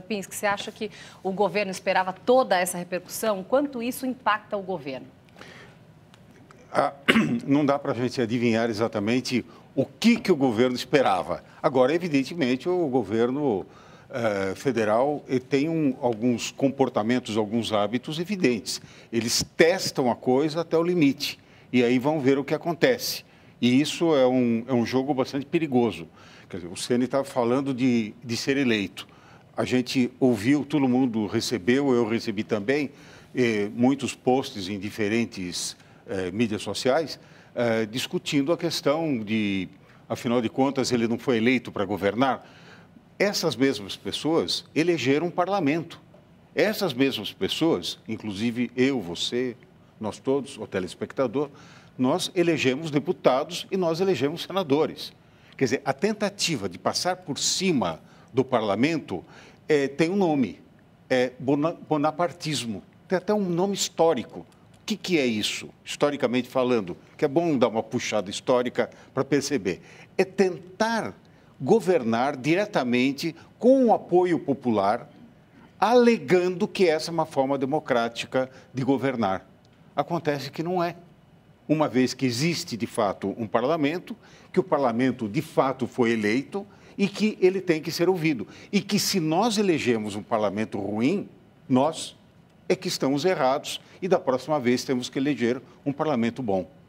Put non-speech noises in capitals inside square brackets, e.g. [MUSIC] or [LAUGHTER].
Pinsk, você acha que o governo esperava toda essa repercussão? Quanto isso impacta o governo? Ah, [CLEARS THROAT] não dá para a gente adivinhar exatamente o que, que o governo esperava. Agora, evidentemente, o governo eh, federal tem um, alguns comportamentos, alguns hábitos evidentes. Eles testam a coisa até o limite e aí vão ver o que acontece. E isso é um, é um jogo bastante perigoso. Quer dizer, o Ceni estava tá falando de, de ser eleito a gente ouviu, todo mundo recebeu, eu recebi também, eh, muitos posts em diferentes eh, mídias sociais eh, discutindo a questão de, afinal de contas, ele não foi eleito para governar. Essas mesmas pessoas elegeram um parlamento. Essas mesmas pessoas, inclusive eu, você, nós todos, o telespectador, nós elegemos deputados e nós elegemos senadores. Quer dizer, a tentativa de passar por cima do parlamento é, tem um nome, é bonapartismo. Tem até um nome histórico. O que, que é isso, historicamente falando? Que é bom dar uma puxada histórica para perceber. É tentar governar diretamente com o apoio popular, alegando que essa é uma forma democrática de governar. Acontece que não é. Uma vez que existe de fato um parlamento, que o parlamento de fato foi eleito, e que ele tem que ser ouvido. E que se nós elegemos um parlamento ruim, nós é que estamos errados e da próxima vez temos que eleger um parlamento bom.